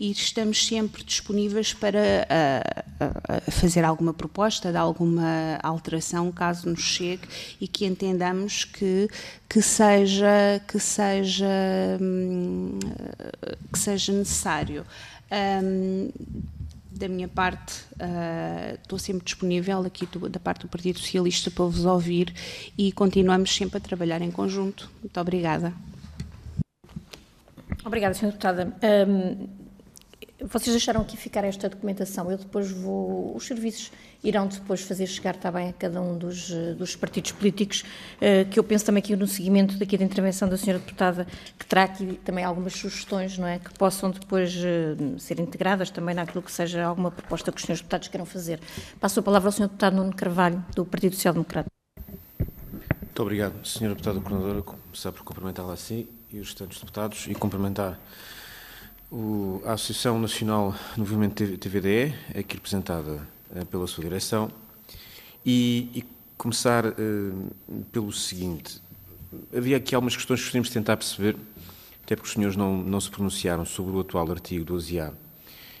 e estamos sempre disponíveis para uh, uh, fazer alguma proposta de alguma alteração caso nos chegue e que entendamos que, que seja que seja um, que seja necessário um, da minha parte, uh, estou sempre disponível aqui do, da parte do Partido Socialista para vos ouvir e continuamos sempre a trabalhar em conjunto. Muito obrigada. Obrigada, Sra. Deputada. Um, vocês deixaram aqui ficar esta documentação. Eu depois vou. Os serviços irão depois fazer chegar também tá a cada um dos, eh, dos partidos políticos, uh, que eu penso também aqui no seguimento daqui da intervenção da Sra. deputada, que terá aqui também algumas sugestões, não é? Que possam depois uh, ser integradas também naquilo que seja alguma proposta que os senhores deputados queiram fazer. Passo a palavra ao senhor deputado Nuno Carvalho, do Partido Social Democrata. Muito obrigado, senhora deputada governadora. Começar por cumprimentá-la assim e os restantes deputados e cumprimentar o, a Associação Nacional do Movimento TVDE, aqui representada eh, pela sua direção, e, e começar eh, pelo seguinte. Havia aqui algumas questões que gostaríamos de tentar perceber, até porque os senhores não, não se pronunciaram sobre o atual artigo 12A,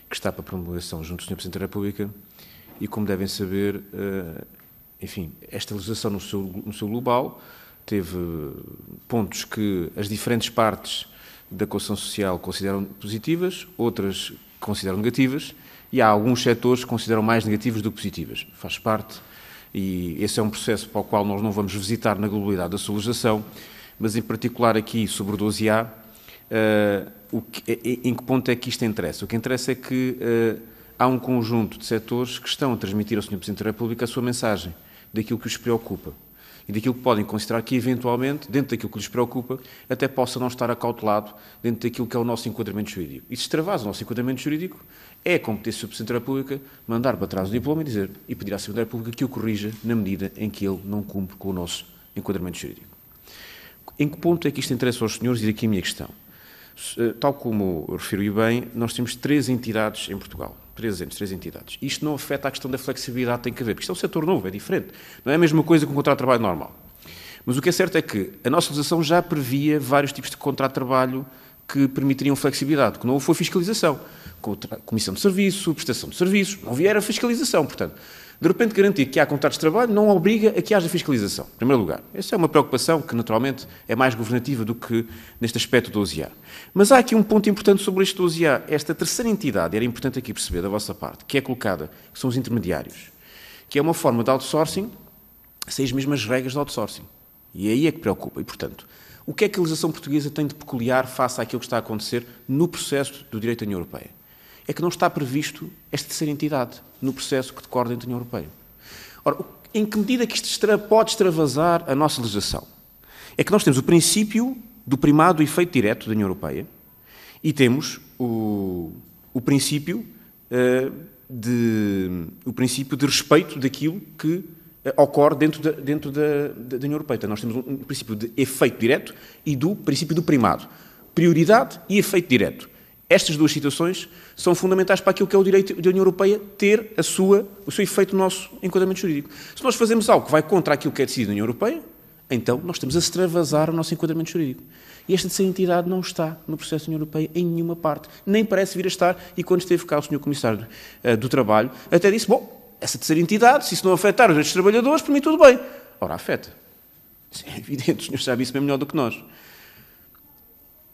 que está para promulgação junto do Sr. Presidente da República, e como devem saber, eh, enfim, esta legislação no seu, no seu global teve pontos que as diferentes partes da coesão social consideram positivas, outras consideram negativas, e há alguns setores que consideram mais negativas do que positivas. Faz parte, e esse é um processo para o qual nós não vamos visitar na globalidade da sua legislação, mas em particular aqui sobre o 12A, uh, eh, que, eh, eh, em que ponto é que isto interessa? O que interessa é que uh, há um conjunto de setores que estão a transmitir ao Sr. Presidente da República a sua mensagem daquilo que os preocupa e daquilo que podem considerar que, eventualmente, dentro daquilo que lhes preocupa, até possa não estar acautelado dentro daquilo que é o nosso enquadramento jurídico. E se extravasa o nosso enquadramento jurídico, é a competência do Presidente da República mandar para trás o diploma e dizer e pedir à Assembleia da República que o corrija na medida em que ele não cumpre com o nosso enquadramento jurídico. Em que ponto é que isto interessa aos senhores? E daqui a minha questão. Eh, tal como referi bem, nós temos três entidades em Portugal. Três três entidades. Isto não afeta a questão da flexibilidade tem que haver, porque isto é um setor novo, é diferente. Não é a mesma coisa que um contrato de trabalho normal. Mas o que é certo é que a nossa legislação já previa vários tipos de contrato de trabalho que permitiriam flexibilidade, que não foi fiscalização. Comissão de serviço, prestação de serviços, não havia a fiscalização, portanto. De repente, garantir que há contratos de trabalho não obriga a que haja fiscalização, em primeiro lugar. Essa é uma preocupação que, naturalmente, é mais governativa do que neste aspecto do 12A. Mas há aqui um ponto importante sobre este 12A. Esta terceira entidade, era importante aqui perceber da vossa parte, que é colocada, que são os intermediários, que é uma forma de outsourcing sem as mesmas regras de outsourcing. E é aí é que preocupa. E, portanto, o que é que a legislação portuguesa tem de peculiar face àquilo que está a acontecer no processo do direito da União Europeia? é que não está previsto esta terceira entidade no processo que decorre dentro da União Europeia. Ora, em que medida que isto pode extravasar a nossa legislação? É que nós temos o princípio do primado do efeito direto da União Europeia e temos o, o princípio uh, de o princípio de respeito daquilo que eh, ocorre dentro da, dentro da, da, União Europeia. Então, nós temos um princípio de efeito direto e do princípio do primado. Prioridade e efeito direto. Estas duas situações são fundamentais para aquilo que é o direito da União Europeia ter a sua, o seu efeito no nosso enquadramento jurídico. Se nós fazemos algo que vai contra aquilo que é decidido na União Europeia, então nós estamos a extravasar o nosso enquadramento jurídico. E esta terceira entidade não está no processo da União Europeia em nenhuma parte, nem parece vir a estar. E quando esteve cá o Sr. Comissário uh, do Trabalho, até disse: Bom, essa terceira entidade, se isso não afetar os direitos dos trabalhadores, para mim tudo bem. Ora, afeta. Isso é evidente, o senhor sabe isso bem melhor do que nós.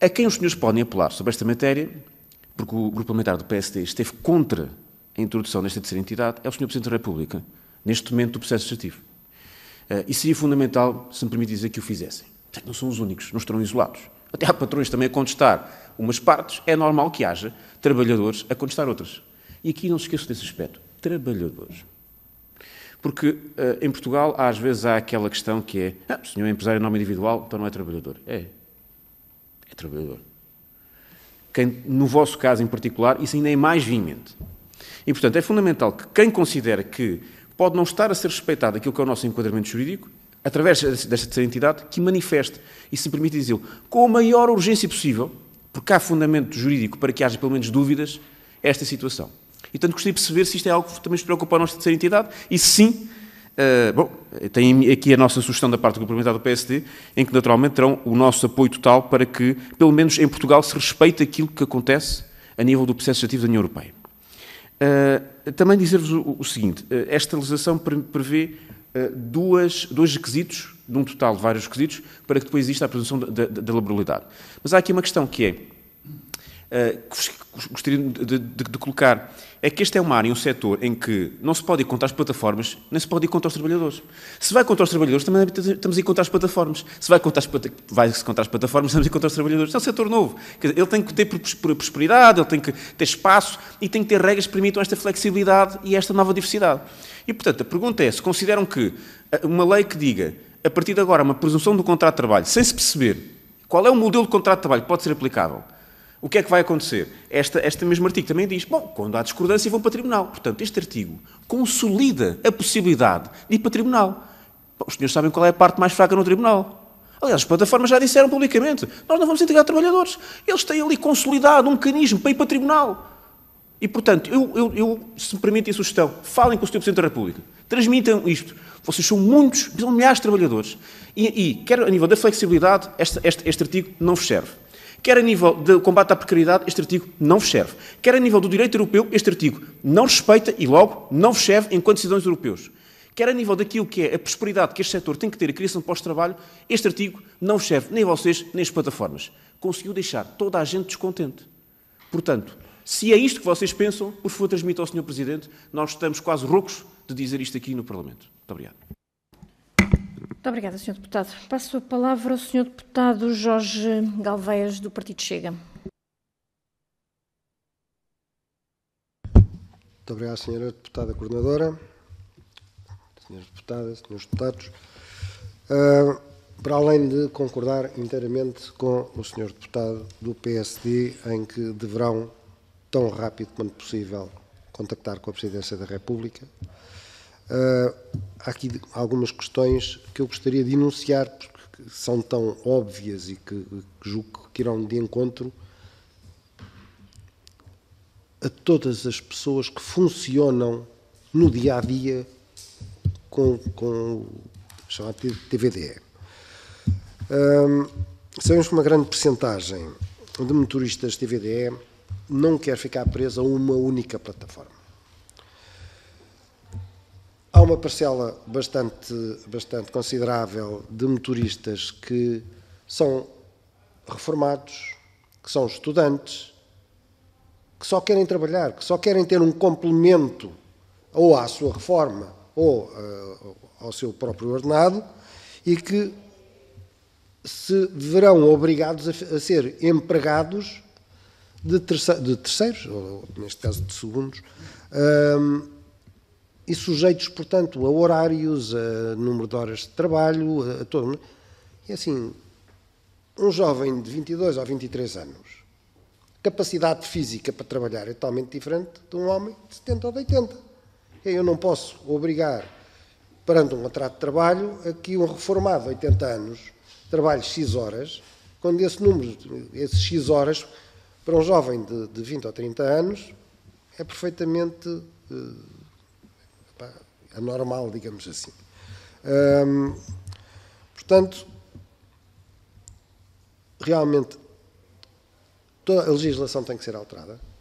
A quem os senhores podem apelar sobre esta matéria, porque o grupo parlamentar do PSD esteve contra a introdução desta terceira entidade, é o senhor Presidente da República, neste momento do processo legislativo. Eh, e seria fundamental, se me permite dizer, que o fizessem. não são os únicos, não estarão isolados. Até há patrões também a contestar umas partes, é normal que haja trabalhadores a contestar outras. E aqui não se esqueça desse aspecto: trabalhadores. Porque eh, em Portugal, às vezes, há aquela questão que é: ah, o senhor é empresário em nome individual, então não é trabalhador. É, é trabalhador. Quem, no vosso caso em particular, isso ainda é mais vimente. E, portanto, é fundamental que quem considera que pode não estar a ser respeitado aquilo que é o nosso enquadramento jurídico, através desta terceira entidade, que manifeste e se permite dizê-lo com a maior urgência possível, porque há fundamento jurídico para que haja pelo menos dúvidas, esta situação. E, portanto, gostaria de perceber se isto é algo que também nos preocupa a nossa terceira entidade e, se sim, eh, bom, tem aqui a nossa sugestão da parte complementar do PSD, em que naturalmente terão o nosso apoio total para que, pelo menos em Portugal, se respeite aquilo que acontece a nível do processo legislativo da União Europeia. Uh, também dizer-vos o, o, seguinte: uh, esta legislação prevê duas, dois requisitos, num total de vários requisitos, para que depois exista a presunção da, da laboralidade. Mas há aqui uma questão que é eh, que gostaria de, de, de, colocar é que este é uma área, um setor em que não se pode ir contra as plataformas, nem se pode ir contra os trabalhadores. Se vai contra os trabalhadores, também estamos a ir contra as plataformas. Se vai contra as, vai contra as plataformas, estamos a ir contra os trabalhadores. É um setor novo. Dizer, ele tem que ter prosperidade, ele tem que ter espaço e tem que ter regras que permitam esta flexibilidade e esta nova diversidade. E, portanto, a pergunta é se consideram que eh, uma lei que diga, a partir de agora, uma presunção do contrato de trabalho, sem se perceber qual é o modelo de contrato de trabalho que pode ser aplicável, o que é que vai acontecer? Esta, este mesmo artigo também diz: bom, quando há discordância, vão para o tribunal. Portanto, este artigo consolida a possibilidade de ir para o tribunal. Os senhores sabem qual é a parte mais fraca no tribunal. Aliás, as plataformas já disseram publicamente: nós não vamos entregar trabalhadores. Eles têm ali consolidado um mecanismo para ir para o tribunal. E, portanto, eu, eu, eu se me permitem a sugestão, falem com o Sr. Presidente da República, transmitam isto. Vocês são muitos, são milhares de trabalhadores. E, e quer a nível da flexibilidade, este, este, este artigo não vos serve. Quer a nível do combate à precariedade, este artigo não vos serve. Quer a nível do direito europeu, este artigo não respeita e logo não vos serve enquanto cidadãos europeus. Quer a nível daquilo que é a prosperidade que este setor tem que ter, a criação de pós-trabalho, este artigo não vos serve nem a vocês, nem as plataformas. Conseguiu deixar toda a gente descontente. Portanto, se é isto que vocês pensam, por favor, transmita ao Sr. Presidente. Nós estamos quase roucos de dizer isto aqui no Parlamento. Muito obrigado. Muito obrigada, Sr. Deputado. Passo a palavra ao Sr. Deputado Jorge Galveias, do Partido Chega. Muito obrigado, Sra. Deputada Coordenadora, Sras. Deputadas, Srs. Deputados. Uh, para além de concordar inteiramente com o Sr. Deputado do PSD, em que deverão, tão rápido quanto possível, contactar com a Presidência da República, Uh, há aqui algumas questões que eu gostaria de enunciar, porque são tão óbvias e que, que julgo que irão de encontro a todas as pessoas que funcionam no dia a dia com, com chamado TVDE. Um, sabemos que uma grande percentagem de motoristas TVDE não quer ficar presa a uma única plataforma há uma parcela bastante, bastante considerável de motoristas que são reformados, que são estudantes, que só querem trabalhar, que só querem ter um complemento ou à sua reforma ou uh, ao seu próprio ordenado e que se verão obrigados a, a ser empregados de, de terceiros, ou neste caso de segundos, ehm, e sujeitos, portanto, a horários, a número de horas de trabalho, a, a todo. É? E assim, um jovem de 22 ou 23 anos, capacidade física para trabalhar é totalmente diferente de um homem de 70 ou de 80. Eu não posso obrigar, perante um contrato de trabalho, a que um reformado de 80 anos trabalhe X horas, quando esse número, esses X horas, para um jovem de, de 20 ou 30 anos, é perfeitamente eh, anormal, é digamos assim. Hum, portanto, realmente, toda a legislação tem que ser alterada.